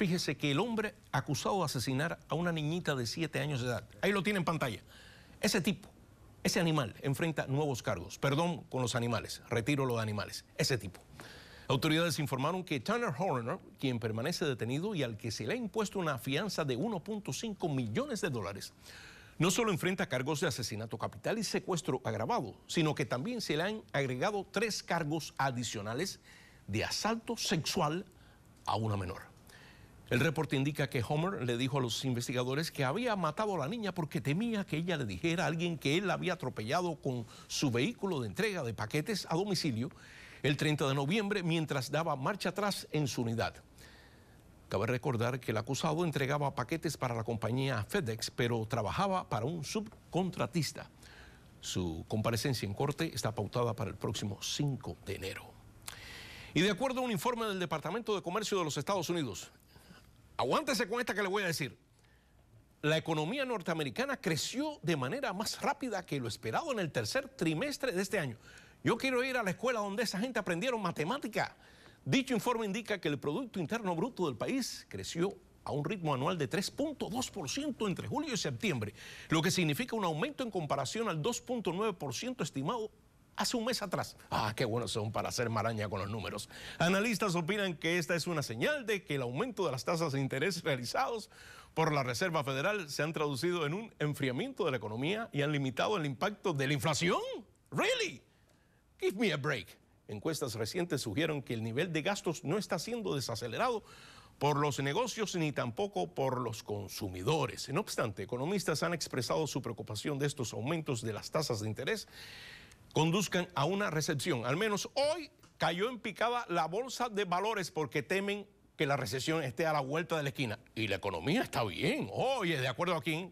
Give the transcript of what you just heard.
Fíjese que el hombre acusado de asesinar a una niñita de 7 años de edad, ahí lo tiene en pantalla, ese tipo, ese animal enfrenta nuevos cargos, perdón con los animales, retiro los animales, ese tipo. Autoridades informaron que Turner Horner, quien permanece detenido y al que se le ha impuesto una fianza de 1.5 millones de dólares, no solo enfrenta cargos de asesinato capital y secuestro agravado, sino que también se le han agregado tres cargos adicionales de asalto sexual a una menor. El reporte indica que Homer le dijo a los investigadores que había matado a la niña porque temía que ella le dijera a alguien que él la había atropellado con su vehículo de entrega de paquetes a domicilio el 30 de noviembre mientras daba marcha atrás en su unidad. Cabe recordar que el acusado entregaba paquetes para la compañía FedEx, pero trabajaba para un subcontratista. Su comparecencia en corte está pautada para el próximo 5 de enero. Y de acuerdo a un informe del Departamento de Comercio de los Estados Unidos, Aguántese con esta que le voy a decir. La economía norteamericana creció de manera más rápida que lo esperado en el tercer trimestre de este año. Yo quiero ir a la escuela donde esa gente aprendieron matemática. Dicho informe indica que el Producto Interno Bruto del país creció a un ritmo anual de 3.2% entre julio y septiembre, lo que significa un aumento en comparación al 2.9% estimado hace un mes atrás. Ah, qué buenos son para hacer maraña con los números. Analistas opinan que esta es una señal de que el aumento de las tasas de interés realizados por la Reserva Federal se han traducido en un enfriamiento de la economía y han limitado el impacto de la inflación. Really? Give me a break. Encuestas recientes sugieren que el nivel de gastos no está siendo desacelerado por los negocios ni tampoco por los consumidores. No obstante, economistas han expresado su preocupación de estos aumentos de las tasas de interés conduzcan a una recepción. Al menos hoy cayó en picada la bolsa de valores porque temen que la recesión esté a la vuelta de la esquina. Y la economía está bien. Oye, de acuerdo a QUIÉN,